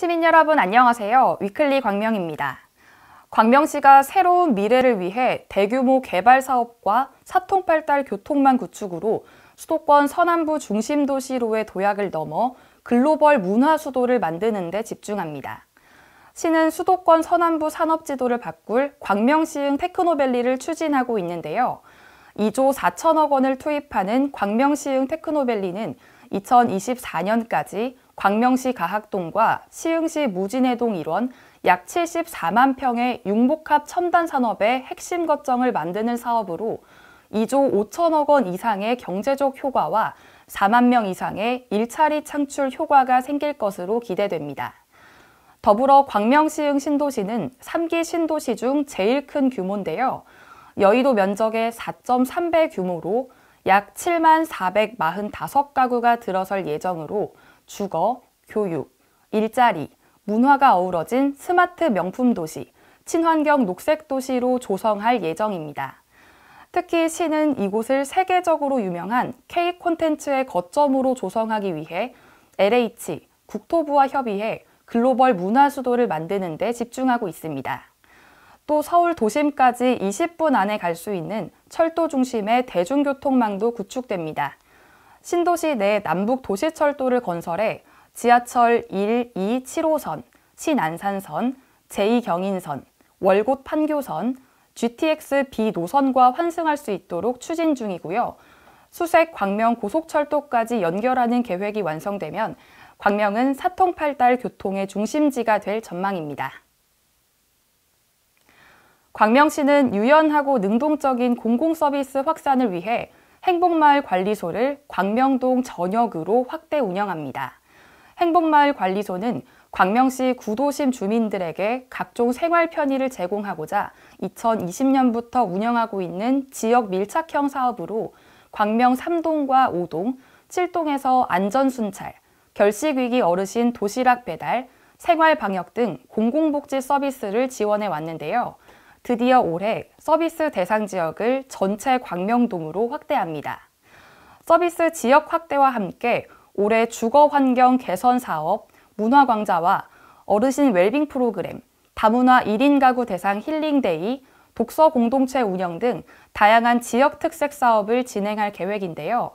시민 여러분 안녕하세요. 위클리 광명입니다. 광명시가 새로운 미래를 위해 대규모 개발 사업과 사통 발달 교통망 구축으로 수도권 서남부 중심 도시로의 도약을 넘어 글로벌 문화 수도를 만드는 데 집중합니다. 시는 수도권 서남부 산업 지도를 바꿀 광명시흥 테크노밸리를 추진하고 있는데요. 2조 4천억 원을 투입하는 광명시흥 테크노밸리는 2024년까지 광명시 가학동과 시흥시 무진해동 일원 약 74만 평의 융복합 첨단 산업의 핵심 거점을 만드는 사업으로 2조 5천억 원 이상의 경제적 효과와 4만 명 이상의 일자리 창출 효과가 생길 것으로 기대됩니다. 더불어 광명시흥 신도시는 3기 신도시 중 제일 큰 규모인데요. 여의도 면적의 4.3배 규모로 약 7만 445가구가 들어설 예정으로 주거, 교육, 일자리, 문화가 어우러진 스마트 명품 도시, 친환경 녹색 도시로 조성할 예정입니다. 특히 시는 이곳을 세계적으로 유명한 K 콘텐츠의 거점으로 조성하기 위해 LH, 국토부와 협의해 글로벌 문화 수도를 만드는 데 집중하고 있습니다. 또 서울 도심까지 20분 안에 갈 수 있는 철도 중심의 대중교통망도 구축됩니다. 신도시 내 남북 도시철도를 건설해 지하철 1, 2, 7호선, 신안산선, 제2경인선, 월곶 판교선, GTX B 노선과 환승할 수 있도록 추진 중이고요. 수색 광명 고속철도까지 연결하는 계획이 완성되면 광명은 사통팔달 교통의 중심지가 될 전망입니다. 광명시는 유연하고 능동적인 공공서비스 확산을 위해 행복마을 관리소를 광명동 전역으로 확대 운영합니다. 행복마을 관리소는 광명시 구도심 주민들에게 각종 생활 편의를 제공하고자 2020년부터 운영하고 있는 지역 밀착형 사업으로 광명 3동과 5동, 7동에서 안전순찰, 결식위기 어르신 도시락 배달, 생활 방역 등 공공복지 서비스를 지원해 왔는데요. 드디어 올해 서비스 대상 지역을 전체 광명동으로 확대합니다. 서비스 지역 확대와 함께 올해 주거 환경 개선 사업, 문화 강좌와 어르신 웰빙 프로그램, 다문화 1인 가구 대상 힐링데이, 독서 공동체 운영 등 다양한 지역 특색 사업을 진행할 계획인데요.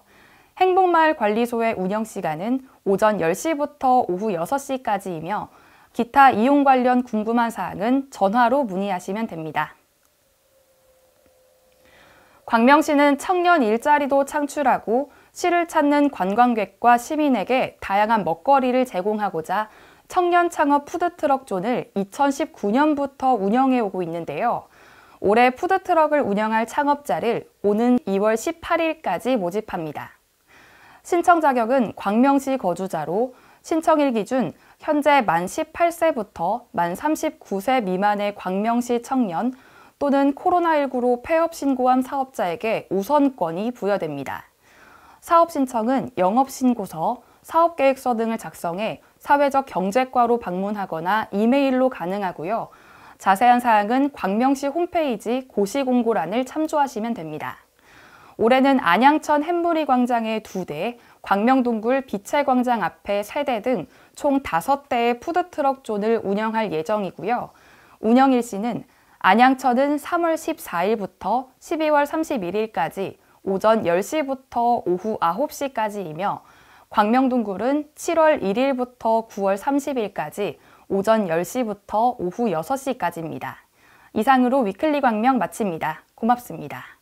행복마을 관리소의 운영 시간은 오전 10시부터 오후 6시까지이며 기타 이용 관련 궁금한 사항은 전화로 문의하시면 됩니다. 광명시는 청년 일자리도 창출하고 시를 찾는 관광객과 시민에게 다양한 먹거리를 제공하고자 청년 창업 푸드트럭 존을 2019년부터 운영해 오고 있는데요. 올해 푸드트럭을 운영할 창업자를 오는 2월 18일까지 모집합니다. 신청 자격은 광명시 거주자로 신청일 기준 현재 만 18세부터 만 39세 미만의 광명시 청년 또는 코로나19로 폐업 신고한 사업자에게 우선권이 부여됩니다. 사업 신청은 영업 신고서, 사업 계획서 등을 작성해 사회적 경제과로 방문하거나 이메일로 가능하고요. 자세한 사항은 광명시 홈페이지 고시공고란을 참조하시면 됩니다. 올해는 안양천 햄브리 광장에 두대 광명동굴 빛의 광장 앞에 세 대 등 총 다섯 대의 푸드트럭 존을 운영할 예정이고요. 운영 일시는 안양천은 3월 14일부터 12월 31일까지 오전 10시부터 오후 9시까지이며 광명동굴은 7월 1일부터 9월 30일까지 오전 10시부터 오후 6시까지입니다. 이상으로 위클리 광명 마칩니다. 고맙습니다.